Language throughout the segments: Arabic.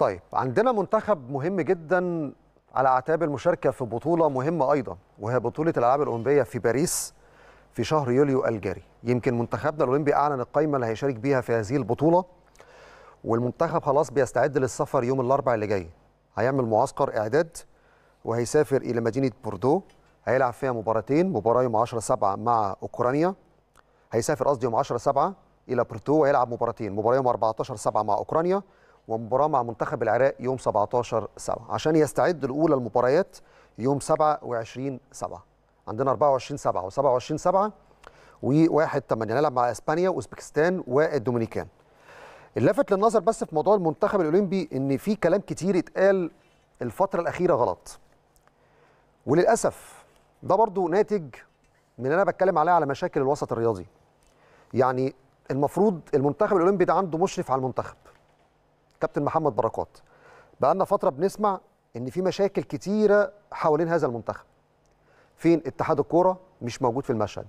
طيب عندنا منتخب مهم جدا على اعتاب المشاركه في بطوله مهمه ايضا وهي بطوله الالعاب الاولمبيه في باريس في شهر يوليو الجاري يمكن منتخبنا الاولمبي اعلن القائمه اللي هيشارك بيها في هذه البطوله والمنتخب خلاص بيستعد للسفر يوم الاربعاء اللي جاي هيعمل معسكر اعداد وهيسافر الى مدينه بوردو هيلعب فيها مباراتين مباراه يوم 10 7 مع اوكرانيا هيسافر قصدي يوم 10 7 الى بورتو ويلعب مباراتين مباراه يوم 14 7 مع اوكرانيا ومباراه مع منتخب العراق يوم 17 7 عشان يستعد لاولى المباريات يوم 27 7 عندنا 24 7 و27 7 و1 8 نلعب مع اسبانيا واوزبكستان والدومينيكان اللافت للنظر بس في موضوع المنتخب الاولمبي ان في كلام كتير اتقال الفتره الاخيره غلط وللاسف ده برضو ناتج من اللي انا بتكلم عليه على مشاكل الوسط الرياضي يعني المفروض المنتخب الاولمبي ده عنده مشرف على المنتخب كابتن محمد بركات بقى لنا فتره بنسمع ان في مشاكل كتيره حوالين هذا المنتخب فين اتحاد الكوره مش موجود في المشهد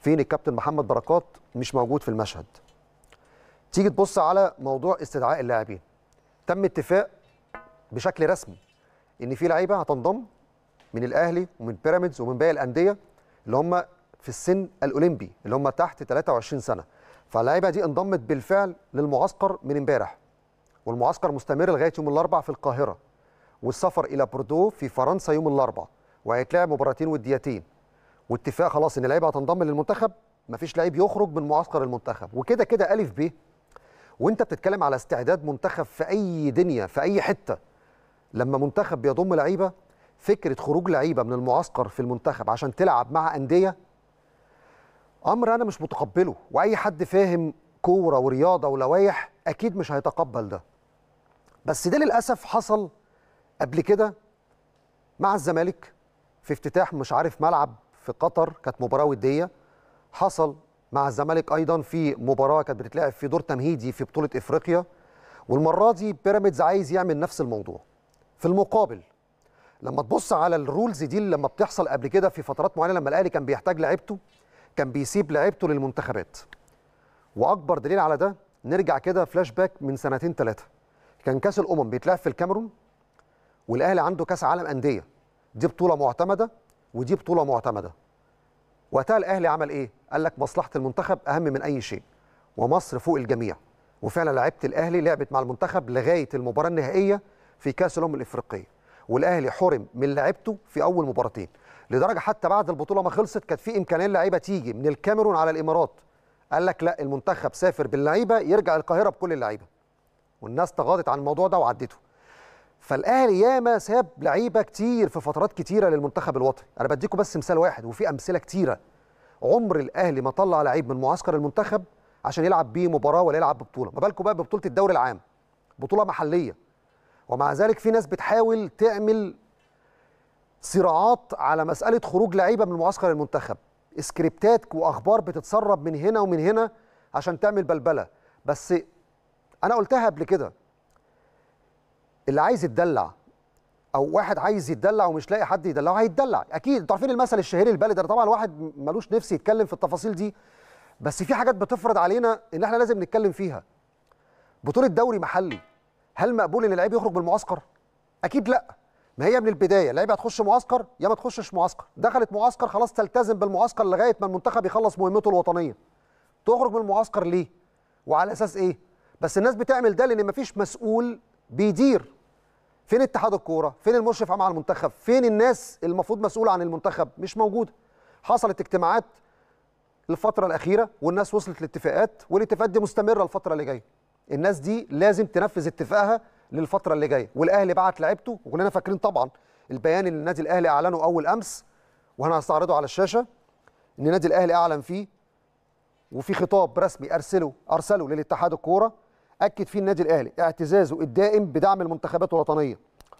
فين الكابتن محمد بركات مش موجود في المشهد تيجي تبص على موضوع استدعاء اللاعبين تم اتفاق بشكل رسمي ان في لعيبه هتنضم من الاهلي ومن بيراميدز ومن باقي الانديه اللي هم في السن الاولمبي اللي هم تحت 23 سنه فاللعيبه دي انضمت بالفعل للمعسكر من امبارح والمعسكر مستمر لغايه يوم الاربعاء في القاهره والسفر الى بوردو في فرنسا يوم الاربعاء وهيتلعب مباراتين وديتين واتفاق خلاص ان اللعيبه هتنضم للمنتخب مفيش لعيب يخرج من معسكر المنتخب وكده كده الف ب وانت بتتكلم على استعداد منتخب في اي دنيا في اي حته لما منتخب بيضم لعيبه فكره خروج لعيبه من المعسكر في المنتخب عشان تلعب مع انديه امر انا مش متقبله واي حد فاهم كوره ورياضه ولوائح اكيد مش هيتقبل ده بس ده للاسف حصل قبل كده مع الزمالك في افتتاح مش عارف ملعب في قطر كانت مباراه وديه حصل مع الزمالك ايضا في مباراه كانت بتتلعب في دور تمهيدي في بطوله افريقيا والمره دي بيراميدز عايز يعمل نفس الموضوع في المقابل لما تبص على الرولز دي لما بتحصل قبل كده في فترات معينه لما الاهلي كان بيحتاج لعيبته كان بيسيب لعيبته للمنتخبات واكبر دليل على ده نرجع كده فلاش باك من سنتين ثلاثه كان كاس الامم بيتلعب في الكاميرون والاهلي عنده كاس عالم انديه دي بطوله معتمده ودي بطوله معتمده وقتها الاهلي عمل ايه قال لك مصلحه المنتخب اهم من اي شيء ومصر فوق الجميع وفعلا لعيبه الاهلي لعبت مع المنتخب لغايه المباراه النهائيه في كاس الامم الافريقيه والاهلي حرم من لعبته في اول مباراتين لدرجه حتى بعد البطوله ما خلصت كانت في امكانيه لعيبه تيجي من الكاميرون على الامارات قال لك لا المنتخب سافر باللعيبه يرجع القاهره بكل اللعيبه والناس تغاضت عن الموضوع ده وعدته فالاهلي ياما ساب لعيبه كتير في فترات كتيره للمنتخب الوطني انا بديكم بس مثال واحد وفي امثله كتيره عمر الاهلي ما طلع لعيب من معسكر المنتخب عشان يلعب بيه مباراه ولا يلعب ببطوله ما بالكم بقى ببطوله الدوري العام بطوله محليه ومع ذلك في ناس بتحاول تعمل صراعات على مساله خروج لعيبه من معسكر المنتخب سكريبتات واخبار بتتسرب من هنا ومن هنا عشان تعمل بلبله بس انا قلتها قبل كده اللي عايز يتدلع او واحد عايز يتدلع ومش لاقي حد يدلعه هيتدلع اكيد انتوا عارفين المثل الشهير ده طبعا الواحد ملوش نفس يتكلم في التفاصيل دي بس في حاجات بتفرض علينا ان احنا لازم نتكلم فيها بطوله دوري محلي هل مقبول ان اللعيب يخرج بالمعسكر اكيد لا ما هي من البدايه اللعيبه هتخش معسكر يا ما تخشش معسكر دخلت معسكر خلاص تلتزم بالمعسكر لغايه ما المنتخب يخلص مهمته الوطنيه تخرج من المعسكر ليه وعلى اساس ايه بس الناس بتعمل ده لان مفيش مسؤول بيدير فين اتحاد الكوره فين المشرف على المنتخب فين الناس المفروض مسؤوله عن المنتخب مش موجوده حصلت اجتماعات الفتره الاخيره والناس وصلت لاتفاقات والاتفاقات دي مستمره الفتره اللي جايه الناس دي لازم تنفذ اتفاقها للفتره اللي جايه والاهلي بعت لعيبته وكلنا فاكرين طبعا البيان اللي النادي الاهلي اعلنه اول امس وهنستعرضه هستعرضه على الشاشه ان النادي الاهلي اعلن فيه وفي خطاب رسمي ارسله ارسله للاتحاد الكوره اكد فيه النادي الاهلي اعتزازه الدائم بدعم المنتخبات الوطنيه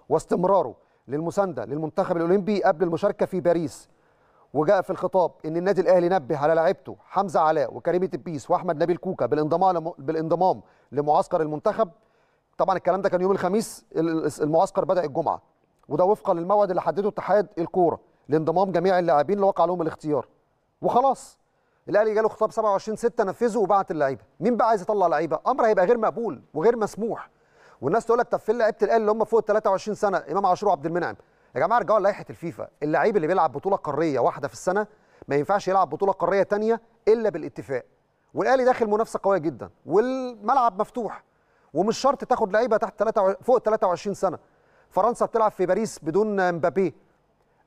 واستمراره للمسانده للمنتخب الاولمبي قبل المشاركه في باريس وجاء في الخطاب ان النادي الاهلي نبه على لاعيبته حمزه علاء وكريم تبيس واحمد نبيل كوكا بالانضمام بالانضمام لمعسكر المنتخب طبعا الكلام ده كان يوم الخميس المعسكر بدا الجمعه وده وفقا للموعد اللي حدده اتحاد الكوره لانضمام جميع اللاعبين اللي وقع لهم الاختيار وخلاص الاهلي جاله خطاب 27 6 نفذه وبعت اللعيبه مين بقى عايز يطلع لعيبه امر هيبقى غير مقبول وغير مسموح والناس تقول لك طب فين لعيبه الاهلي اللي هم فوق ال 23 سنه امام عاشور وعبد المنعم يا جماعه ارجعوا لائحه الفيفا اللعيب اللي بيلعب بطوله قاريه واحده في السنه ما ينفعش يلعب بطوله قاريه ثانيه الا بالاتفاق والاهلي داخل منافسه قويه جدا والملعب مفتوح ومش شرط تاخد لعيبه تحت 3 فوق 23 سنه فرنسا بتلعب في باريس بدون مبابي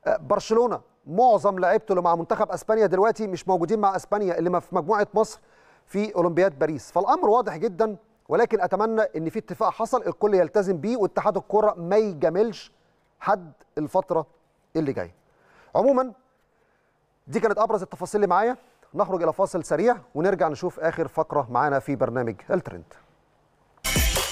برشلونه معظم لعيبته اللي مع منتخب اسبانيا دلوقتي مش موجودين مع اسبانيا اللي في مجموعه مصر في اولمبياد باريس فالامر واضح جدا ولكن اتمنى ان في اتفاق حصل الكل يلتزم بيه واتحاد الكره ما يجاملش حد الفتره اللي جايه عموما دي كانت ابرز التفاصيل اللي معايا نخرج الى فاصل سريع ونرجع نشوف اخر فقره معانا في برنامج الترند